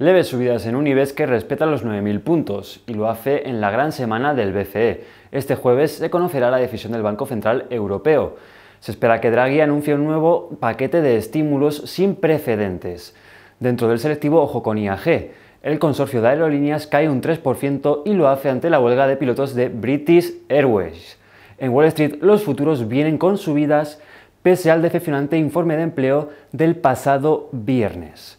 Leves subidas en un IBEX que respeta los 9.000 puntos y lo hace en la gran semana del BCE. Este jueves se conocerá la decisión del Banco Central Europeo. Se espera que Draghi anuncie un nuevo paquete de estímulos sin precedentes. Dentro del selectivo, ojo con IAG. El consorcio de aerolíneas cae un 3% y lo hace ante la huelga de pilotos de British Airways. En Wall Street, los futuros vienen con subidas pese al decepcionante informe de empleo del pasado viernes.